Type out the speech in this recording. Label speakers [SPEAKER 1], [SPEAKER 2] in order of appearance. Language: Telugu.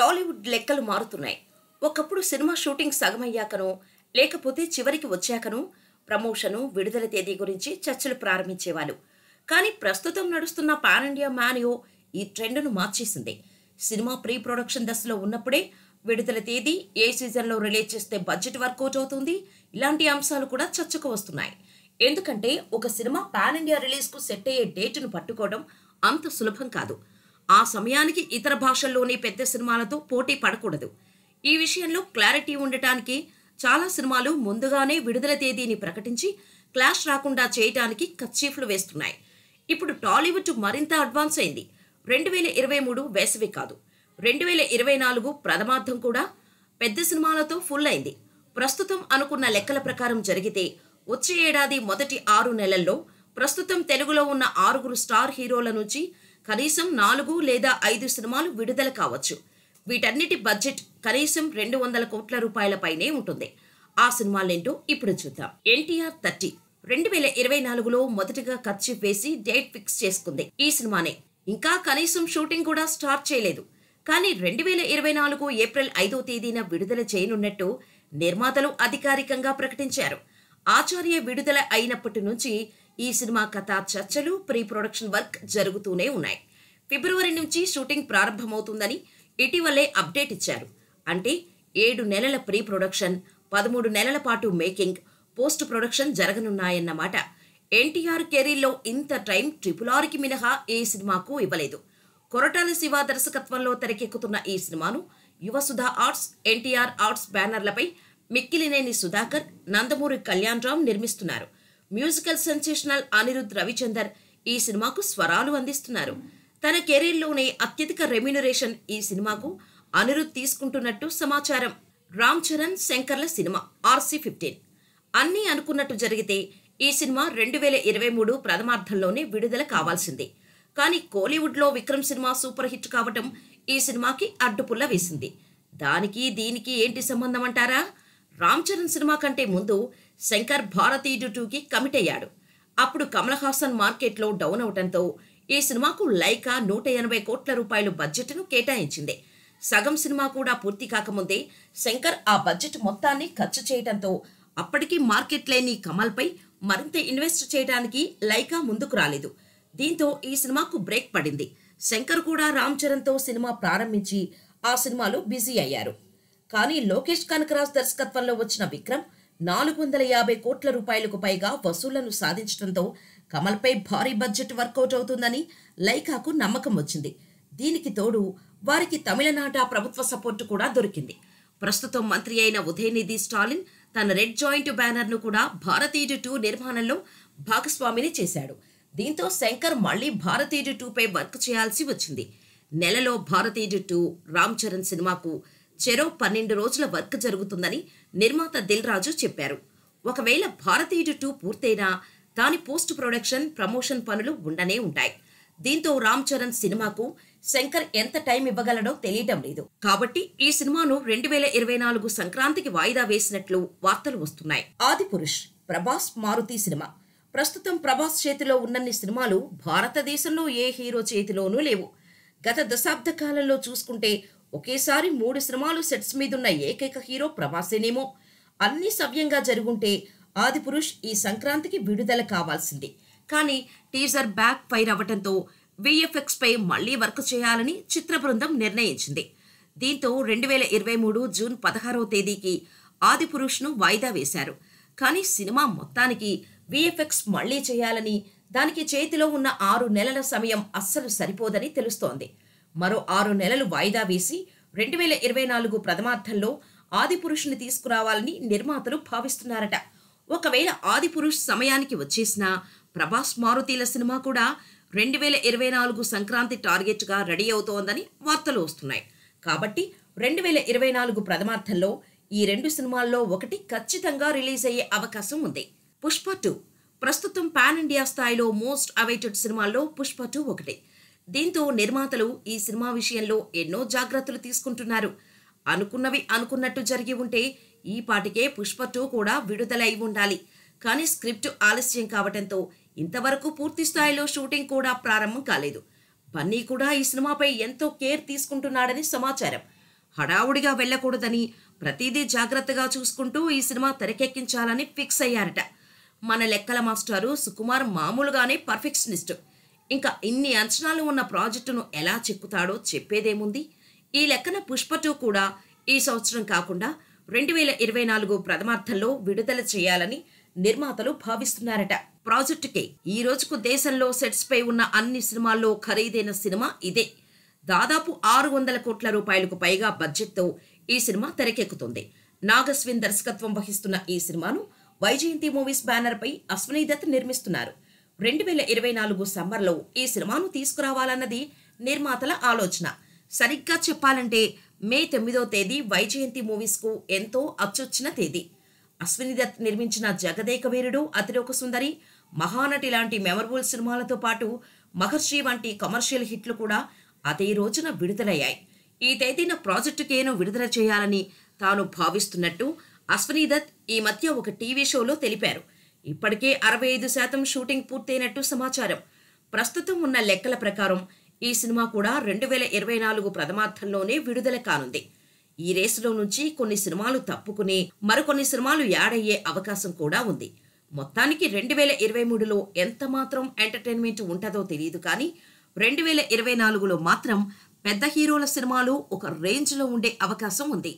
[SPEAKER 1] టాలీవుడ్ లెక్కలు మారుతున్నాయి ఒకప్పుడు సినిమా షూటింగ్ సగమయ్యాకనో లేకపోతే చివరికి వచ్చాకనో ప్రమోషను విడుదల తేదీ గురించి చర్చలు ప్రారంభించేవాళ్ళు కానీ ప్రస్తుతం నడుస్తున్న పాన్ ఇండియా మానియో ఈ ట్రెండ్ను మార్చేసింది సినిమా ప్రీ ప్రొడక్షన్ దశలో ఉన్నప్పుడే విడుదల తేదీ ఏ సీజన్లో రిలీజ్ చేస్తే బడ్జెట్ వర్కౌట్ అవుతుంది ఇలాంటి అంశాలు కూడా చర్చకు వస్తున్నాయి ఎందుకంటే ఒక సినిమా పాన్ ఇండియా రిలీజ్కు సెట్ అయ్యే డేట్ను పట్టుకోవడం అంత సులభం కాదు ఆ సమయానికి ఇతర భాషల్లోని పెద్ద సినిమాలతో పోటీ పడకూడదు ఈ విషయంలో క్లారిటీ ఉండటానికి చాలా సినిమాలు ముందుగానే విడుదల తేదీని ప్రకటించి క్లాష్ రాకుండా చేయటానికి కచ్చీఫ్లు వేస్తున్నాయి ఇప్పుడు టాలీవుడ్ మరింత అడ్వాన్స్ అయింది రెండు వేల ఇరవై మూడు వేసవి కాదు రెండు వేల ఇరవై నాలుగు ప్రథమార్థం కూడా పెద్ద సినిమాలతో ఫుల్ అయింది ప్రస్తుతం అనుకున్న లెక్కల ప్రకారం జరిగితే వచ్చే ఏడాది మొదటి ఆరు నెలల్లో ప్రస్తుతం తెలుగులో ఉన్న ఆరుగురు స్టార్ హీరోల నుంచి కనీసం నాలుగు లేదా ఐదు సినిమాలు విడుదల కావచ్చు వీటన్నిటి బడ్జెట్ కనీసం రెండు వందల కోట్ల రూపాయలపైనే ఉంటుంది ఆ సినిమాలేంటో ఇప్పుడు చూద్దాం ఎన్టీఆర్ థర్టీ రెండు వేల ఇరవై నాలుగులో మొదటిగా ఖర్చు వేసి డేట్ ఫిక్స్ చేసుకుంది ఈ సినిమానే ఇంకా కనీసం షూటింగ్ కూడా స్టార్ట్ చేయలేదు కానీ రెండు వేల ఇరవై నాలుగు ఏప్రిల్ ఐదో తేదీన విడుదల చేయనున్నట్టు నిర్మాతలు అధికారికంగా ప్రకటించారు ఆచార్య విడుదల అయినప్పటి నుంచి ఈ సినిమా కథ చర్చలు ప్రీ ప్రొడక్షన్ వర్క్ జరుగుతూనే ఉన్నాయి ఫిబ్రవరి నుంచి షూటింగ్ ప్రారంభమవుతుందని ఇటీవలే అప్డేట్ ఇచ్చారు అంటే ఏడు నెలల ప్రీ ప్రొడక్షన్ పదమూడు నెలల పాటు మేకింగ్ పోస్ట్ ప్రొడక్షన్ జరగనున్నాయన్నమాట ఎన్టీఆర్ కెరీర్లో ఇంత టైం ట్రిపుల్ మినహా ఏ సినిమాకు ఇవ్వలేదు కొరటాల శివ దర్శకత్వంలో తెరకెక్కుతున్న ఈ సినిమాను యువసుధ ఆర్ట్స్ ఎన్టీఆర్ ఆర్ట్స్ బ్యానర్లపై మిక్కిలినేని సుధాకర్ నందమూరి కళ్యాణరావు నిర్మిస్తున్నారు మ్యూజికల్ సెన్సేషనల్ అనిరుద్ రవిచందర్ ఈ సినిమాకు స్వరాలు అందిస్తున్నారు తన కెరీర్లోనే అత్యధిక రెమ్యునరేషన్ ఈ సినిమాకు అనిరుద్ధ్ తీసుకుంటున్నట్టు సమాచారం రామ్ చరణ్ శంకర్ల సినిమా ఆర్సీ ఫిఫ్టీన్ అన్నీ అనుకున్నట్టు జరిగితే ఈ సినిమా రెండు వేల ఇరవై మూడు ప్రథమార్థంలోనే విడుదల కావాల్సింది కానీ కోలీవుడ్లో విక్రమ్ సినిమా సూపర్ హిట్ కావటం ఈ సినిమాకి అడ్డుపుల్ల వేసింది దానికి దీనికి ఏంటి సంబంధం అంటారా రామ్ చరణ్ సినిమా కంటే ముందు శంకర్ భారతీ టూకి కమిట్ అయ్యాడు అప్పుడు కమల్ హాసన్ మార్కెట్లో డౌన్ అవడంతో ఈ సినిమాకు లైకా నూట ఎనభై కోట్ల రూపాయలు బడ్జెట్ను కేటాయించింది సగం సినిమా కూడా పూర్తి కాకముందే శంకర్ ఆ బడ్జెట్ మొత్తాన్ని ఖర్చు చేయడంతో అప్పటికీ మార్కెట్ లేని కమల్పై మరింత ఇన్వెస్ట్ చేయడానికి లైకా ముందుకు రాలేదు దీంతో ఈ సినిమాకు బ్రేక్ పడింది శంకర్ కూడా రామ్ చరణ్తో సినిమా ప్రారంభించి ఆ సినిమాలో బిజీ అయ్యారు కానీ లోకేష్ కనకరాజ్ దర్శకత్వంలో వచ్చిన విక్రమ్ నాలుగు వందల యాభై కోట్ల రూపాయలకు పైగా వసూళ్లను సాధించడంతో కమల్పై భారీ బడ్జెట్ వర్కౌట్ అవుతుందని లైకాకు నమ్మకం వచ్చింది దీనికి తోడు వారికి తమిళనాట ప్రభుత్వ సపోర్టు కూడా దొరికింది ప్రస్తుతం మంత్రి అయిన ఉదయనిధి స్టాలిన్ తన రెడ్ జాయింట్ బ్యానర్ను కూడా భారతీయుడు టూ నిర్మాణంలో భాగస్వామిని చేశాడు దీంతో శంకర్ మళ్లీ భారతీయుడు టూపై వర్క్ చేయాల్సి వచ్చింది నెలలో భారతీయుడు టూ రామ్ చరణ్ సినిమాకు చెరో పన్నెండు రోజుల వర్క్ జరుగుతుందని నిర్మాత దిల్ రాజు చెప్పారు ఒకవేళ భారతీయుడు టూ పూర్తయినా దాని పోస్ట్ ప్రొడక్షన్ ప్రమోషన్ పనులు ఉండనే ఉంటాయి దీంతో రామ్ చరణ్ సినిమాకు శంకర్ ఎంత టైం ఇవ్వగలడో తెలియటం లేదు కాబట్టి ఈ సినిమాను రెండు వేల ఇరవై నాలుగు సంక్రాంతికి వాయిదా వేసినట్లు వార్తలు వస్తున్నాయి ఆది పురుష్ ప్రభాస్ మారుతి సినిమా ప్రస్తుతం ప్రభాస్ చేతిలో ఉన్నన్ని సినిమాలు భారతదేశంలో ఏ హీరో చేతిలోనూ లేవు గత దశాబ్ద కాలంలో చూసుకుంటే ఒకేసారి మూడు సినిమాలు సెట్స్ మీదున్న ఏకైక హీరో ప్రభాసేనేమో అన్నీ సవ్యంగా జరుగుంటే ఆదిపురుష్ ఈ సంక్రాంతికి విడుదల కావాల్సింది కానీ టీజర్ బ్యాక్ ఫైర్ అవ్వటంతో పై మళ్లీ వర్క్ చేయాలని చిత్ర బృందం నిర్ణయించింది దీంతో రెండు వేల ఇరవై మూడు జూన్ పదహారవ తేదీకి ఆదిపురుష్ను వాయిదా వేశారు కానీ సినిమా మొత్తానికి విఎఫ్ఎక్స్ మళ్లీ చేయాలని దానికి చేతిలో ఉన్న ఆరు నెలల సమయం అస్సలు సరిపోదని తెలుస్తోంది మరో ఆరు నెలలు వాయిదా వేసి రెండు వేల ఇరవై నాలుగు ప్రథమార్థంలో ఆదిపురుషుని తీసుకురావాలని నిర్మాతలు భావిస్తున్నారట ఒకవేళ ఆదిపురుష్ సమయానికి వచ్చేసిన ప్రభాస్ మారుతీల సినిమా కూడా రెండు వేల ఇరవై నాలుగు సంక్రాంతి టార్గెట్గా రెడీ అవుతోందని వార్తలు వస్తున్నాయి కాబట్టి రెండు వేల ఇరవై నాలుగు ప్రథమార్థంలో ఈ రెండు సినిమాల్లో ఒకటి ఖచ్చితంగా రిలీజ్ అయ్యే అవకాశం ఉంది పుష్ప టూ ప్రస్తుతం పాన్ ఇండియా స్థాయిలో మోస్ట్ అవైటెడ్ సినిమాల్లో పుష్ప టూ ఒకటి దీంతో నిర్మాతలు ఈ సినిమా విషయంలో ఎన్నో జాగ్రత్తలు తీసుకుంటున్నారు అనుకున్నవి అనుకున్నట్టు జరిగి ఉంటే ఈ పాటికే పుష్ప టూ కూడా విడుదలై ఉండాలి కానీ స్క్రిప్ట్ ఆలస్యం కావటంతో ఇంతవరకు పూర్తి స్థాయిలో షూటింగ్ కూడా ప్రారంభం కాలేదు బన్నీ కూడా ఈ సినిమాపై ఎంతో కేర్ తీసుకుంటున్నాడని సమాచారం హడావుడిగా వెళ్ళకూడదని ప్రతిదీ జాగ్రత్తగా చూసుకుంటూ ఈ సినిమా తెరకెక్కించాలని ఫిక్స్ అయ్యారట మన లెక్కల మాస్టారు సుకుమార్ మామూలుగానే పర్ఫెక్షనిస్ట్ ఇంకా ఇన్ని అంచనాలు ఉన్న ప్రాజెక్టును ఎలా చెక్కుతాడో చెప్పేదేముంది ఈ లెక్కన పుష్ప టూ కూడా ఈ సంవత్సరం కాకుండా రెండు వేల ఇరవై నాలుగు ప్రథమార్థంలో విడుదల చేయాలని నిర్మాతలు భావిస్తున్నారట ప్రాజెక్టుకే ఈ రోజుకు దేశంలో సెట్స్ పై ఉన్న అన్ని సినిమాల్లో ఖరీదైన సినిమా ఇదే దాదాపు ఆరు వందల కోట్ల రూపాయలకు పైగా బడ్జెట్తో ఈ సినిమా తెరకెక్కుతుంది నాగస్విన్ దర్శకత్వం వహిస్తున్న ఈ సినిమాను వైజయంతి మూవీస్ బ్యానర్పై అశ్వనీ దత్ నిర్మిస్తున్నారు రెండు వేల ఇరవై నాలుగు సమ్మర్లో ఈ సినిమాను తీసుకురావాలన్నది నిర్మాతల ఆలోచన సరిగ్గా చెప్పాలంటే మే తొమ్మిదో తేదీ వైజయంతి మూవీస్కు ఎంతో అచ్చొచ్చిన తేదీ అశ్విని దత్ నిర్మించిన జగదేక వీరుడు అతిలోక సుందరి మహానటి లాంటి మెమరబుల్ సినిమాలతో పాటు మహర్షి వంటి కమర్షియల్ హిట్లు కూడా అదే రోజున విడుదలయ్యాయి ఈ తేదీన ప్రాజెక్టు కేను విడుదల చేయాలని తాను భావిస్తున్నట్టు అశ్వనీ దత్ ఈ మధ్య ఒక టీవీ షోలో తెలిపారు ఇప్పటికే అరవై ఐదు శాతం షూటింగ్ పూర్తయినట్టు సమాచారం ప్రస్తుతం ఉన్న లెక్కల ప్రకారం ఈ సినిమా కూడా రెండు వేల ఇరవై నాలుగు ప్రథమార్థంలోనే విడుదల కానుంది ఈ రేసులో నుంచి కొన్ని సినిమాలు తప్పుకుని మరికొన్ని సినిమాలు యాడయ్యే అవకాశం కూడా ఉంది మొత్తానికి రెండు వేల ఇరవై మూడులో ఎంత మాత్రం ఎంటర్టైన్మెంట్ ఉంటుందో తెలియదు కానీ రెండు వేల ఇరవై నాలుగులో మాత్రం పెద్ద హీరోల సినిమాలు ఒక రేంజ్లో ఉండే అవకాశం ఉంది